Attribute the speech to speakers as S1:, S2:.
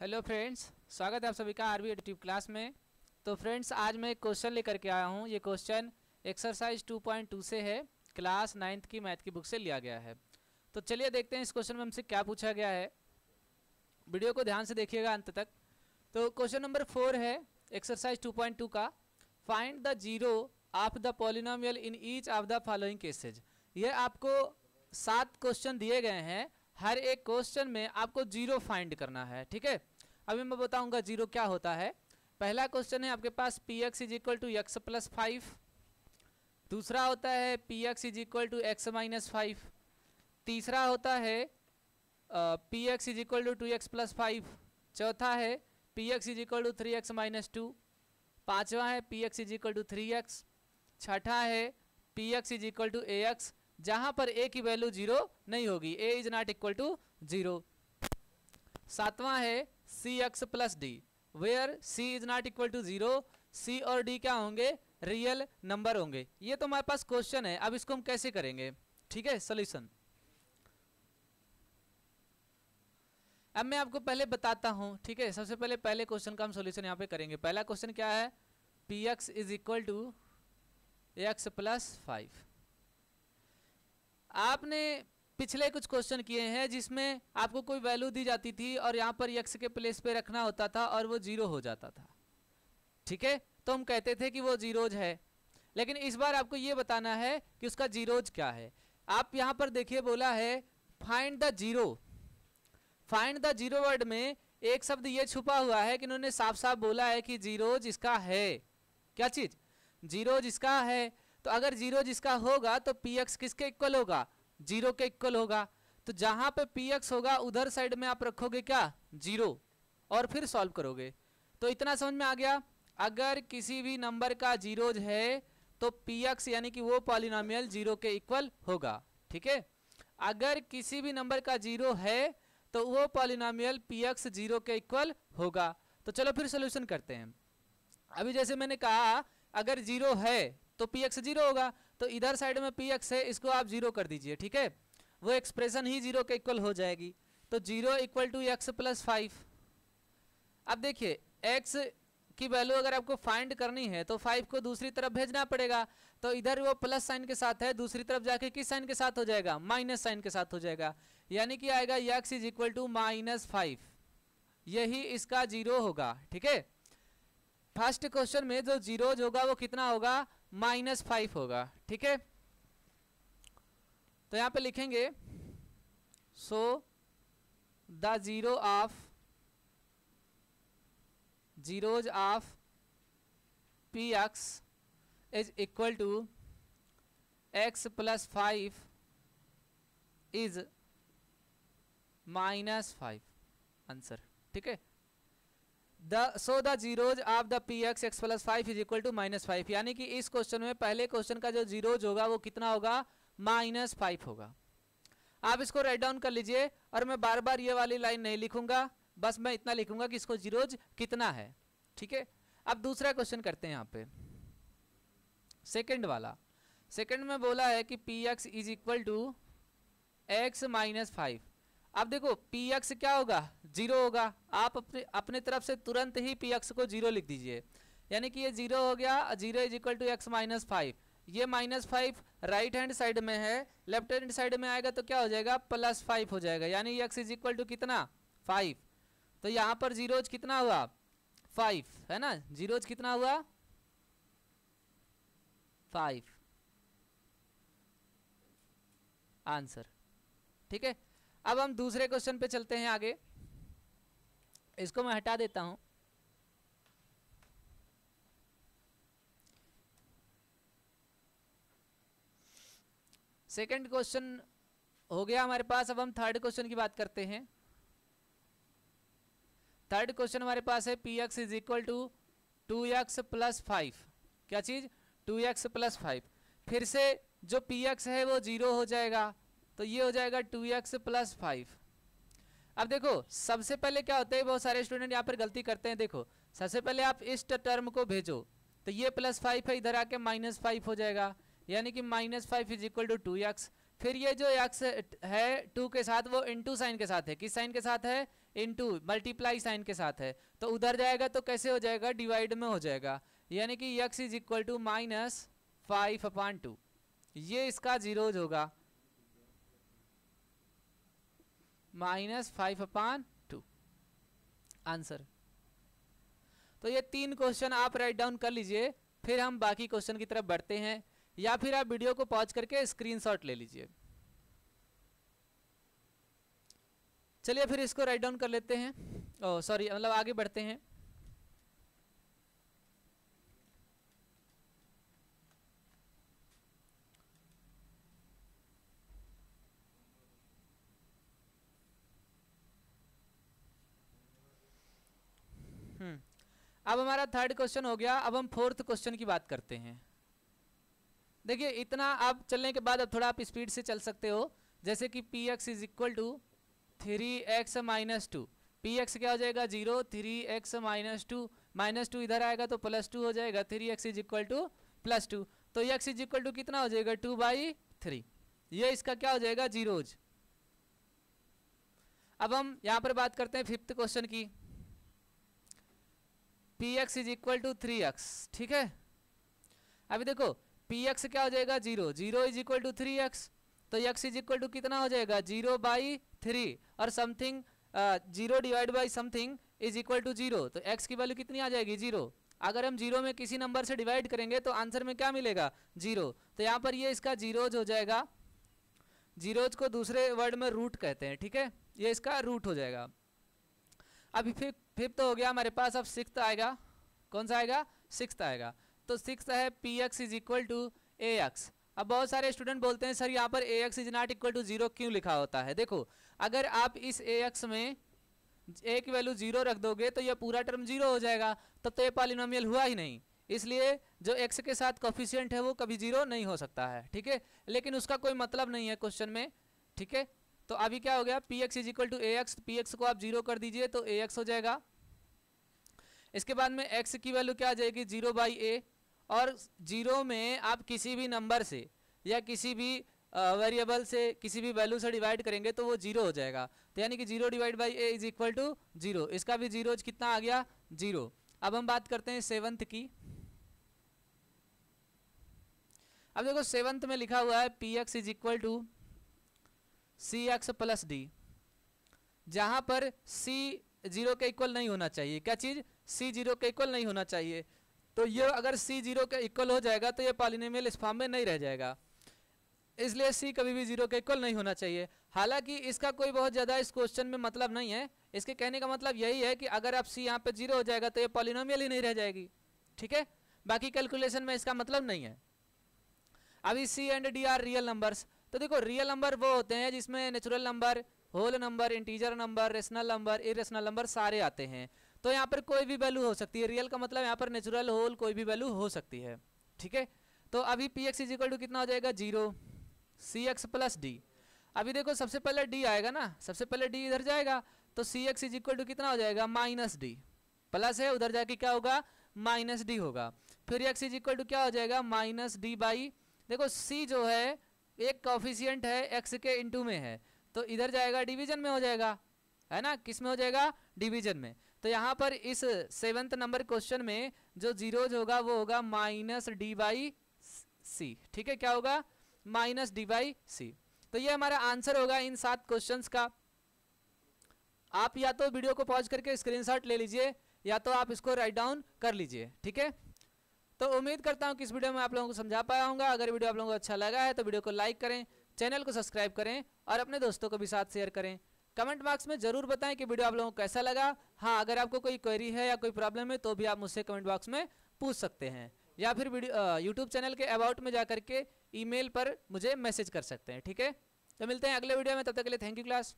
S1: hello friends स्वागत है आप सभी का आरबी एडिटिव क्लास में तो फ्रेंड्स आज मैं एक क्वेश्चन लेकर के आया हूँ ये क्वेश्चन एक्सरसाइज 2.2 से है क्लास नाइन्थ की मैथ की बुक से लिया गया है तो चलिए देखते हैं इस क्वेश्चन में हमसे क्या पूछा गया है वीडियो को ध्यान से देखिएगा अंत तक तो क्वेश्चन नंबर फोर है एक्सरसाइज टू का find the zero of the polynomial in each of the following cases यह आपको सात क्वेश्चन दिए गए हैं हर एक क्वेश्चन में आपको जीरो फाइंड करना है ठीक है अभी मैं बताऊंगा जीरो क्या होता है पहला क्वेश्चन है आपके पास P x is equal to X plus five दूसरा होता है P x is equal to X minus five तीसरा होता है P x is equal to two X plus five चौथा है P x is equal to three x minus two पाँचवा है P x is equal to three X छठा है P x is equal to A X जहाँ पर A की value zero नहीं होगी A is not equal to zero सातवां है C X plus D where C is not equal to zero C और डी क्या होंगे रियल नंबर होंगे ये तो हमारे पास क्वेश्चन है अब इसको हम कैसे करेंगे ठीक है सोल्यूशन अब मैं आपको पहले बताता हूं ठीक है सबसे पहले पहले क्वेश्चन का हम सोल्यूशन यहां पे करेंगे पहला क्वेश्चन क्या है P x is equal to X plus five आपने पिछले कुछ क्वेश्चन किए हैं जिसमें आपको कोई वैल्यू दी जाती थी और यहाँ पर यक्स के प्लेस पे रखना होता था और वो जीरो हो जाता था ठीक है तो हम कहते थे कि वो जीरोज है लेकिन इस बार आपको ये बताना है कि उसका जीरोज क्या है आप यहाँ पर देखिए बोला है find the zero find the zero word में एक शब्द ये छुपा हुआ है कि उन्होंने साफ साफ बोला है कि जीरो जिसका है क्या चीज़ जीरो जिसका है तो अगर जीरो जिसका होगा तो पी एक्स किसके इक्वल होगा जीरो के इक्वल होगा तो जहां पे पी एक्स होगा उधर साइड में आप रखोगे क्या जीरो और फिर सॉल्व करोगे तो इतना समझ में आ गया अगर किसी भी नंबर का जीरो है तो पी एक्स यानी कि वो पॉलिनामियल जीरो के इक्वल होगा ठीक है अगर किसी भी नंबर का जीरो है तो वो पॉलिनामियल पी एक्स जीरो के इक्वल होगा तो चलो फिर सोल्यूशन करते हैं अभी जैसे मैंने कहा अगर जीरो है तो पी एक्स जीरो होगा तो इधर साइड में पी एक्स है इसको आप जीरो कर दीजिए ठीक है वो एक्सप्रेशन ही जीरो के इक्वल हो जाएगी तो zero equal to X plus five अब देखिए एक्स की वैल्यू अगर आपको फाइंड करनी है तो फाइव को दूसरी तरफ भेजना पड़ेगा तो इधर वो प्लस साइन के साथ है दूसरी तरफ जाके किस साइन के साथ हो जाएगा माइनस साइन के साथ हो जाएगा यानी कि आएगा X is equal to minus five यही इसका जीरो होगा ठीक है फर्स्ट क्वेश्चन में जो जीरोज होगा वो कितना होगा माइनस फाइव होगा ठीक है तो यहाँ पे लिखेंगे so the zero of zeros of P x is equal to X plus five is minus five answer ठीक है the so the zeros of the P X X plus five is equal to minus five यानी कि इस question में पहले question का जो zeros होगा वो कितना होगा माइनस फाइव होगा आप इसको राइट डाउन कर लीजिए और मैं बार बार ये वाली लाइन नहीं लिखूंगा बस मैं इतना लिखूंगा कि इसको जीरोज कितना है ठीक है अब दूसरा क्वेश्चन करते हैं यहाँ पे सेकेंड वाला सेकेंड में बोला है कि P x is equal to X minus five अब देखो पी एक्स क्या होगा जीरो होगा आप अपने अपने तरफ से तुरंत ही पी एक्स को जीरो लिख दीजिए यानी कि ये जीरो हो गया zero is equal to X minus five ये minus five right hand side में है लेफ्ट हैंड साइड में आएगा तो क्या हो जाएगा प्लस फाइव हो जाएगा यानी एक्स इज इक्वल टू कितना फाइव तो यहाँ पर जीरोज कितना हुआ फाइव है ना जीरोज कितना हुआ फाइव आंसर ठीक है अब हम दूसरे क्वेश्चन पे चलते हैं आगे इसको मैं हटा देता हूं सेकंड क्वेश्चन हो गया हमारे पास अब हम थर्ड क्वेश्चन की बात करते हैं थर्ड क्वेश्चन हमारे पास है P x is equal to two X plus five क्या चीज़ टू एक्स प्लस फाइव फिर से जो पी एक्स है वो जीरो हो जाएगा तो ये हो जाएगा टू एक्स प्लस फाइव अब देखो सबसे पहले क्या होता है बहुत सारे स्टूडेंट यहाँ पर गलती करते हैं देखो सबसे पहले आप इस टर्म को भेजो तो ये प्लस फाइव है इधर आके माइनस फाइव हो जाएगा यानी कि minus five is equal to two X फिर ये जो एक्स है टू के साथ वो इंटू साइन के साथ है किस साइन के साथ है इंटू मल्टीप्लाई साइन के साथ है तो उधर जाएगा तो कैसे हो जाएगा डिवाइड में हो जाएगा यानी कि X is equal to minus five upon two ये इसका जीरोज होगा minus five upon two answer तो ये तीन क्वेश्चन आप राइट डाउन कर लीजिए फिर हम बाकी क्वेश्चन की तरफ बढ़ते हैं या फिर आप वीडियो को पॉज करके स्क्रीनशॉट ले लीजिए चलिए फिर इसको राइट डाउन कर लेते हैं ओ oh, सॉरी मतलब आगे बढ़ते हैं अब हमारा थर्ड क्वेश्चन हो गया अब हम फोर्थ क्वेश्चन की बात करते हैं देखिए इतना आप चलने के बाद अब थोड़ा आप स्पीड से चल सकते हो जैसे कि P x is equal to three x minus two P x क्या हो जाएगा zero three x minus two minus two इधर आएगा तो प्लस टू हो जाएगा three x is equal to plus two तो एक्स इज इक्वल टू कितना हो जाएगा टू बाई थ्री ये इसका क्या हो जाएगा जीरोज अब हम यहाँ पर बात करते हैं फिफ्थ क्वेश्चन की P x is equal to three X ठीक है अभी देखो पी एक्स क्या हो जाएगा zero zero is equal to three X तो एक्स इज इक्वल टू कितना हो जाएगा जीरो बाई थ्री और something zero divide by something is equal to zero तो एक्स की वैल्यू कितनी आ जाएगी जीरो अगर हम जीरो में किसी नंबर से डिवाइड करेंगे तो आंसर में क्या मिलेगा जीरो तो यहाँ पर ये इसका जीरोज हो जाएगा जीरोज को दूसरे वर्ड में रूट कहते हैं ठीक है ये इसका रूट हो जाएगा अभी फिर फिफ्थ तो हो गया हमारे पास अब सिक्स आएगा कौन सा आएगा सिक्स आएगा तो सिक्स है P x is equal to A X अब बहुत सारे स्टूडेंट बोलते हैं सर यहाँ पर A X is not equal to zero क्यों लिखा होता है देखो अगर आप इस ए एक्स में ए की वैल्यू जीरो रख दोगे तो यह पूरा टर्म जीरो हो जाएगा तब तो ये पॉलिनोमियल हुआ ही नहीं इसलिए जो एक्स के साथ कॉफिशियंट है वो कभी जीरो नहीं हो सकता है ठीक है लेकिन उसका कोई मतलब नहीं है क्वेश्चन में ठीक है तो अभी क्या हो गया P x is equal to A X P X को आप जीरो कर दीजिए तो ए एक्स हो जाएगा इसके बाद में एक्स की वैल्यू क्या आ जाएगी जीरो बाई ए और जीरो में आप किसी भी नंबर से या किसी भी वेरिएबल से किसी भी वैल्यू से डिवाइड करेंगे तो वो जीरो हो जाएगा तो यानी कि zero divide by A is equal to zero इसका भी जीरो कितना आ गया जीरो अब हम बात करते हैं सेवन्थ की अब देखो सेवन्थ में लिखा हुआ है P x is equal to C X plus D जहाँ पर सी जीरो के इक्वल नहीं होना चाहिए क्या चीज़ सी जीरो के इक्वल नहीं होना चाहिए तो ये अगर सी जीरो के इक्वल हो जाएगा तो ये पालिनेमियल इस फॉर्म में नहीं रह जाएगा इसलिए सी कभी भी जीरो के इक्वल नहीं होना चाहिए हालांकि इसका कोई बहुत ज़्यादा इस क्वेश्चन में मतलब नहीं है इसके कहने का मतलब यही है कि अगर आप सी यहाँ पर जीरो हो जाएगा तो ये पॉलिनोमियल ही नहीं रह जाएगी ठीक है बाकी कैलकुलेशन में इसका मतलब नहीं है अभी C and D are real numbers तो देखो रियल नंबर वो होते हैं जिसमें natural number whole number integer number rational number irrational number सारे आते हैं तो यहाँ पर कोई भी वैल्यू हो सकती है रियल का मतलब यहाँ पर नेचुरल होल कोई भी वैल्यू हो सकती है ठीक है तो अभी पी एक्स इजिकल टू कितना हो जाएगा zero C X plus D अभी देखो सबसे पहले डी आएगा ना सबसे पहले डी इधर जाएगा तो C X is equal to कितना हो जाएगा माइनस डी प्लस है उधर जाके क्या होगा माइनस डी होगा फिर एक्स इज इक्वल टू क्या हो जाएगा माइनस डी बाई देखो सी जो है एक कॉफिशियंट है एक्स के इंटू में है तो इधर जाएगा डिवीजन में हो जाएगा है ना किस में हो जाएगा डिवीजन में तो यहाँ पर इस सेवंथ नंबर क्वेश्चन में जो जीरोज होगा वो होगा माइनस डी बाई सी ठीक है क्या होगा माइनस डी बाई सी तो ये हमारा आंसर होगा इन सात क्वेश्चंस का आप या तो वीडियो को पॉज करके स्क्रीनशॉट ले लीजिए या तो आप इसको राइट डाउन कर लीजिए ठीक है तो उम्मीद करता हूँ कि इस वीडियो में आप लोगों को समझा पाया होगा अगर वीडियो आप लोगों को अच्छा लगा है तो वीडियो को लाइक करें चैनल को सब्सक्राइब करें और अपने दोस्तों को भी साथ शेयर करें कमेंट बॉक्स में ज़रूर बताएं कि वीडियो आप लोगों को कैसा लगा हाँ अगर आपको कोई क्वेरी है या कोई प्रॉब्लम है तो भी आप मुझसे कमेंट बॉक्स में पूछ सकते हैं या फिर वीडियो यूट्यूब चैनल के अबाउट में जा करके ईमेल पर मुझे मैसेज कर सकते हैं ठीक है तो मिलते हैं अगले वीडियो में तब तक के लिए थैंक यू क्लास